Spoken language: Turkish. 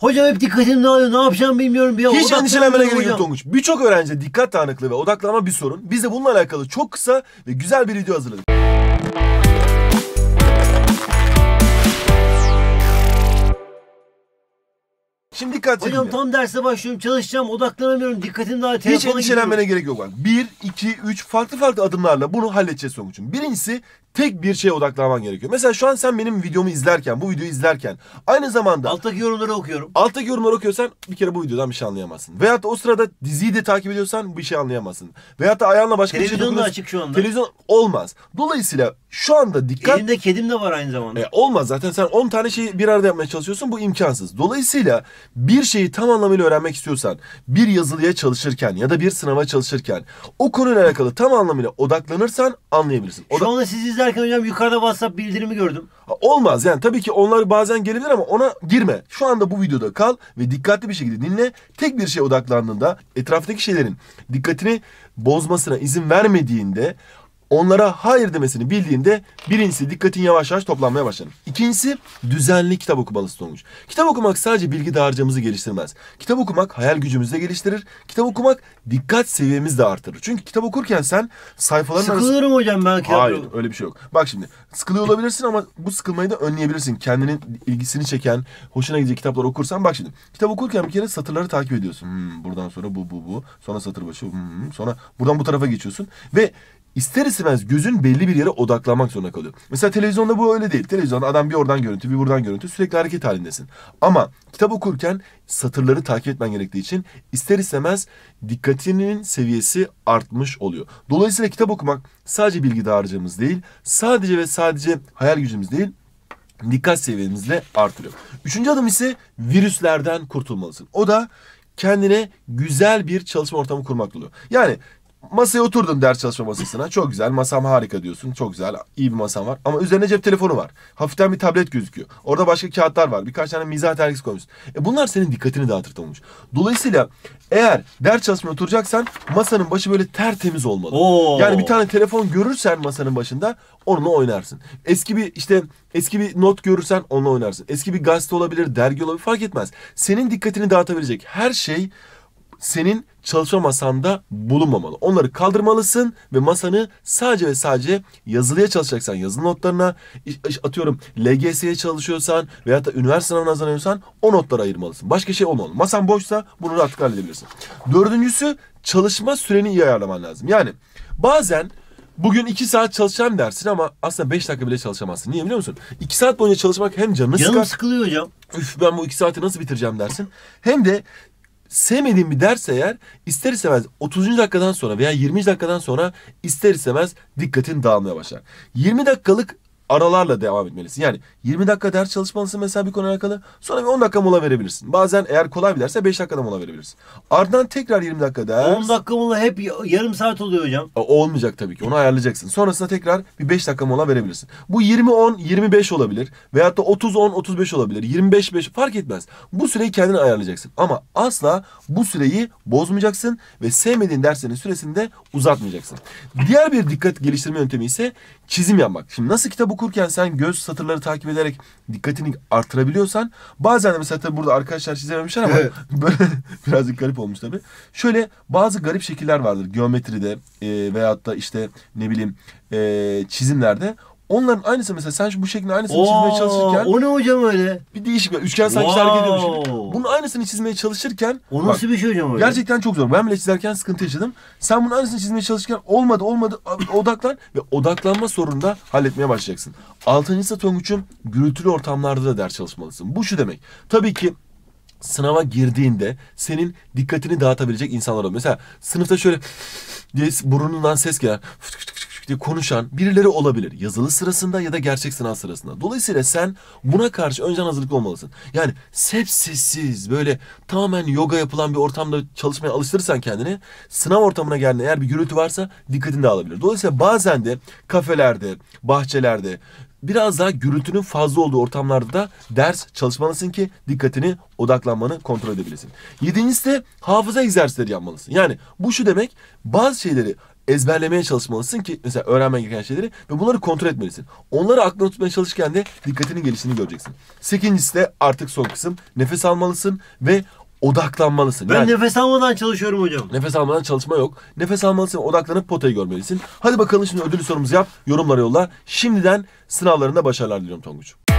Hocam hep dikkatim dağılıyor. Ne yapacağım bilmiyorum. Bir Hiç endişelenmene gerek yok Tonguç. Birçok öğrenci dikkat dağınıklığı ve odaklanma bir sorun. Biz de bununla alakalı çok kısa ve güzel bir video hazırladık. Şimdi dikkat edin. Hocam tam derse başlıyorum çalışacağım odaklanamıyorum dikkatim daha telefona Hiç endişelenmene gerek yok. Bak. Bir, iki, üç farklı farklı adımlarla bunu halledeceğiz Tonguç'um. Birincisi tek bir şeye odaklanman gerekiyor. Mesela şu an sen benim videomu izlerken, bu videoyu izlerken aynı zamanda... Alttaki yorumları okuyorum. Alttaki yorumları okuyorsan bir kere bu videodan bir şey anlayamazsın. Veyahut da o sırada diziyi de takip ediyorsan bir şey anlayamazsın. Veyahut da ayağınla başka Televizyon bir şey dokunuyorsun. açık şu anda. Televizyon olmaz. Dolayısıyla şu anda dikkat... Elimde kedim de var aynı zamanda. E, olmaz zaten sen 10 tane şeyi bir arada yapmaya çalışıyorsun bu imkansız. Dolayısıyla bir şeyi tam anlamıyla öğrenmek istiyorsan bir yazılıya çalışırken ya da bir sınava çalışırken o konuyla alakalı tam anlamıyla odaklanırsan anlayabilirsin. Oda... Şu anda siz izler derken hocam yukarıda WhatsApp bildirimi gördüm. Olmaz yani tabii ki onlar bazen gelebilir ama ona girme. Şu anda bu videoda kal ve dikkatli bir şekilde dinle. Tek bir şeye odaklandığında etraftaki şeylerin dikkatini bozmasına izin vermediğinde onlara hayır demesini bildiğinde birincisi dikkatin yavaş yavaş toplanmaya başlar. İkincisi düzenli kitap okumalısın olmuş. Kitap okumak sadece bilgi dağarcığımızı geliştirmez. Kitap okumak hayal gücümüzü de geliştirir. Kitap okumak dikkat seviyemizi de artırır. Çünkü kitap okurken sen sayfaların arasında... Sıkılırım arası... hocam ben kitap Hayır öyle bir şey yok. Bak şimdi sıkılıyor olabilirsin ama bu sıkılmayı da önleyebilirsin. Kendinin ilgisini çeken, hoşuna gidecek kitaplar okursan bak şimdi. Kitap okurken bir kere satırları takip ediyorsun. Hmm, buradan sonra bu bu bu. Sonra satır başı. Hmm, hmm, sonra buradan bu tarafa geçiyorsun. Ve ister yetmez. Gözün belli bir yere odaklamak zorunda kalıyor. Mesela televizyonda bu öyle değil. Televizyonda adam bir oradan görüntü bir buradan görüntü sürekli hareket halindesin. Ama kitap okurken satırları takip etmen gerektiği için ister istemez dikkatinin seviyesi artmış oluyor. Dolayısıyla kitap okumak sadece bilgi dağarcığımız değil, sadece ve sadece hayal gücümüz değil, dikkat seviyemizle artırıyor. Üçüncü adım ise virüslerden kurtulmalısın. O da kendine güzel bir çalışma ortamı kurmak oluyor. Yani Masaya oturdun ders çalışma masasına. Çok güzel masam harika diyorsun. Çok güzel iyi bir masam var. Ama üzerine cep telefonu var. Hafiften bir tablet gözüküyor. Orada başka kağıtlar var. Birkaç tane mizah dergisi koymuşsun. E bunlar senin dikkatini dağıtır olmuş. Dolayısıyla eğer ders çalışmaya oturacaksan masanın başı böyle tertemiz olmalı. Oo. Yani bir tane telefon görürsen masanın başında onunla oynarsın. Eski bir işte eski bir not görürsen onunla oynarsın. Eski bir gazete olabilir, dergi olabilir fark etmez. Senin dikkatini dağıtabilecek her şey senin çalışma masanda bulunmamalı. Onları kaldırmalısın ve masanı sadece ve sadece yazılıya çalışacaksan yazılı notlarına atıyorum LGS'ye çalışıyorsan veya da üniversite sınavına hazırlanıyorsan o notlara ayırmalısın. Başka şey olmamalı. Masan boşsa bunu rahatlıkla halledebilirsin. Dördüncüsü çalışma süreni iyi ayarlaman lazım. Yani bazen Bugün 2 saat çalışacağım dersin ama aslında 5 dakika bile çalışamazsın. Niye biliyor musun? 2 saat boyunca çalışmak hem canını Canım sıkar. Canım sıkılıyor hocam. Üf ben bu 2 saati nasıl bitireceğim dersin. Hem de sevmediğim bir ders eğer ister istemez 30. dakikadan sonra veya 20. dakikadan sonra ister istemez dikkatin dağılmaya başlar. 20 dakikalık aralarla devam etmelisin. Yani 20 dakika ders çalışmalısın mesela bir konu alakalı. Sonra bir 10 dakika mola verebilirsin. Bazen eğer kolay bir derse 5 dakikada mola verebilirsin. Ardından tekrar 20 dakika ders. 10 dakika mola hep yarım saat oluyor hocam. E, olmayacak tabii ki. Onu ayarlayacaksın. Sonrasında tekrar bir 5 dakika mola verebilirsin. Bu 20-10, 25 olabilir. Veyahut da 30-10, 35 olabilir. 25-5 fark etmez. Bu süreyi kendin ayarlayacaksın. Ama asla bu süreyi bozmayacaksın ve sevmediğin derslerin süresini de uzatmayacaksın. Diğer bir dikkat geliştirme yöntemi ise çizim yapmak. Şimdi nasıl kitap okur okurken sen göz satırları takip ederek dikkatini artırabiliyorsan bazen de mesela tabii burada arkadaşlar çizememişler ama böyle birazcık garip olmuş tabii. Şöyle bazı garip şekiller vardır geometride e, veyahut da işte ne bileyim e, çizimlerde. Onların aynısı mesela sen şu bu şekilde aynısını Oo, çizmeye çalışırken. O ne hocam öyle? Bir değişik bir üçgen sanki wow. sergi ediyormuş gibi. Bunun aynısını çizmeye çalışırken. O nasıl bak, bir şey hocam öyle? Gerçekten çok zor. Ben bile çizerken sıkıntı yaşadım. Sen bunun aynısını çizmeye çalışırken olmadı olmadı odaklan ve odaklanma sorunu da halletmeye başlayacaksın. Altıncısı Tonguç'un gürültülü ortamlarda da ders çalışmalısın. Bu şu demek. Tabii ki sınava girdiğinde senin dikkatini dağıtabilecek insanlar olur. Mesela sınıfta şöyle diye burnundan ses gelen şekilde konuşan birileri olabilir. Yazılı sırasında ya da gerçek sınav sırasında. Dolayısıyla sen buna karşı önceden hazırlıklı olmalısın. Yani sepsessiz böyle tamamen yoga yapılan bir ortamda çalışmaya alıştırırsan kendini sınav ortamına geldiğinde eğer bir gürültü varsa dikkatini de alabilir. Dolayısıyla bazen de kafelerde, bahçelerde biraz daha gürültünün fazla olduğu ortamlarda da ders çalışmalısın ki dikkatini, odaklanmanı kontrol edebilirsin. Yedincisi de hafıza egzersizleri yapmalısın. Yani bu şu demek bazı şeyleri ezberlemeye çalışmalısın ki mesela öğrenmen gereken şeyleri ve bunları kontrol etmelisin. Onları aklına tutmaya çalışırken de dikkatinin gelişini göreceksin. Sekincisi de artık son kısım nefes almalısın ve odaklanmalısın. Ben yani, nefes almadan çalışıyorum hocam. Nefes almadan çalışma yok. Nefes almalısın, odaklanıp potayı görmelisin. Hadi bakalım şimdi ödül sorumuzu yap, yorumlara yolla. Şimdiden sınavlarında başarılar diliyorum Tonguç.